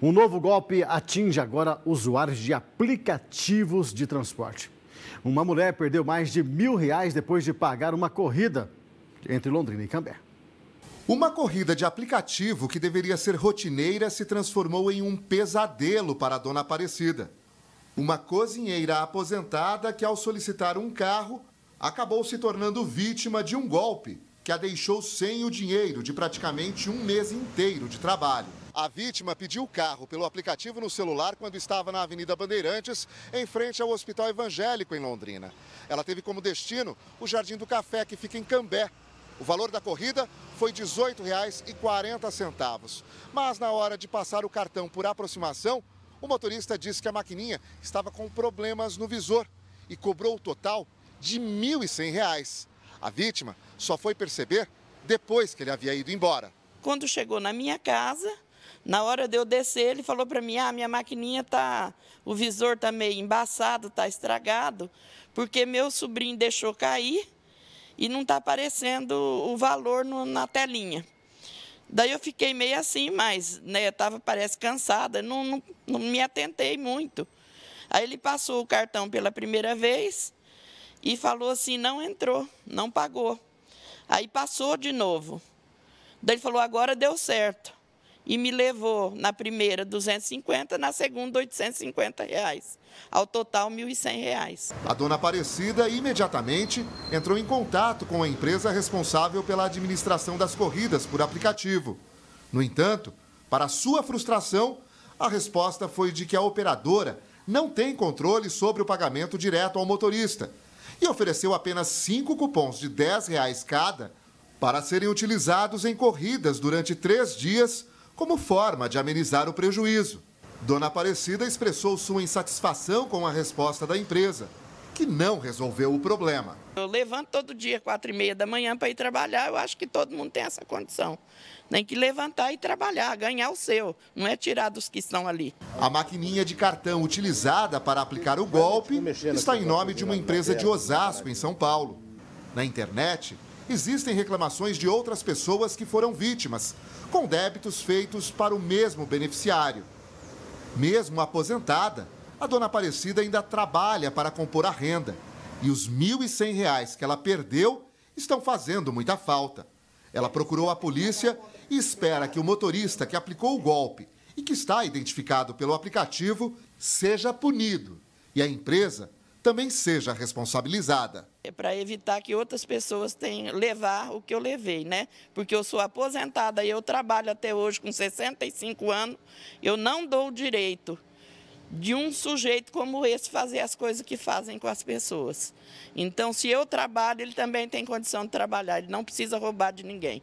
Um novo golpe atinge agora usuários de aplicativos de transporte. Uma mulher perdeu mais de mil reais depois de pagar uma corrida entre Londrina e Cambé. Uma corrida de aplicativo que deveria ser rotineira se transformou em um pesadelo para a dona Aparecida. Uma cozinheira aposentada que, ao solicitar um carro, acabou se tornando vítima de um golpe que a deixou sem o dinheiro de praticamente um mês inteiro de trabalho. A vítima pediu o carro pelo aplicativo no celular quando estava na Avenida Bandeirantes, em frente ao Hospital Evangélico, em Londrina. Ela teve como destino o Jardim do Café, que fica em Cambé, o valor da corrida foi R$ 18,40. Mas na hora de passar o cartão por aproximação, o motorista disse que a maquininha estava com problemas no visor e cobrou o total de R$ 1.100. A vítima só foi perceber depois que ele havia ido embora. Quando chegou na minha casa, na hora de eu descer, ele falou para mim: "Ah, minha maquininha tá, o visor tá meio embaçado, tá estragado, porque meu sobrinho deixou cair e não tá aparecendo o valor no, na telinha". Daí eu fiquei meio assim, mas né, eu tava parece cansada, não, não, não me atentei muito. Aí ele passou o cartão pela primeira vez e falou assim: "Não entrou, não pagou". Aí passou de novo. Daí ele falou: "Agora deu certo" e me levou na primeira 250, na segunda 850 reais, ao total 1.100 reais. A dona Aparecida imediatamente entrou em contato com a empresa responsável pela administração das corridas por aplicativo. No entanto, para sua frustração, a resposta foi de que a operadora não tem controle sobre o pagamento direto ao motorista e ofereceu apenas cinco cupons de R$ 10 reais cada para serem utilizados em corridas durante três dias como forma de amenizar o prejuízo. Dona Aparecida expressou sua insatisfação com a resposta da empresa, que não resolveu o problema. Eu levanto todo dia, quatro e meia da manhã, para ir trabalhar. Eu acho que todo mundo tem essa condição. Tem que levantar e trabalhar, ganhar o seu, não é tirar dos que estão ali. A maquininha de cartão utilizada para aplicar o golpe está em nome de uma empresa de Osasco, em São Paulo. Na internet, existem reclamações de outras pessoas que foram vítimas, com débitos feitos para o mesmo beneficiário. Mesmo aposentada, a dona Aparecida ainda trabalha para compor a renda. E os R$ 1.100 que ela perdeu estão fazendo muita falta. Ela procurou a polícia e espera que o motorista que aplicou o golpe e que está identificado pelo aplicativo seja punido e a empresa também seja responsabilizada é para evitar que outras pessoas tenham levar o que eu levei, né? Porque eu sou aposentada e eu trabalho até hoje com 65 anos, eu não dou o direito de um sujeito como esse fazer as coisas que fazem com as pessoas. Então, se eu trabalho, ele também tem condição de trabalhar, ele não precisa roubar de ninguém.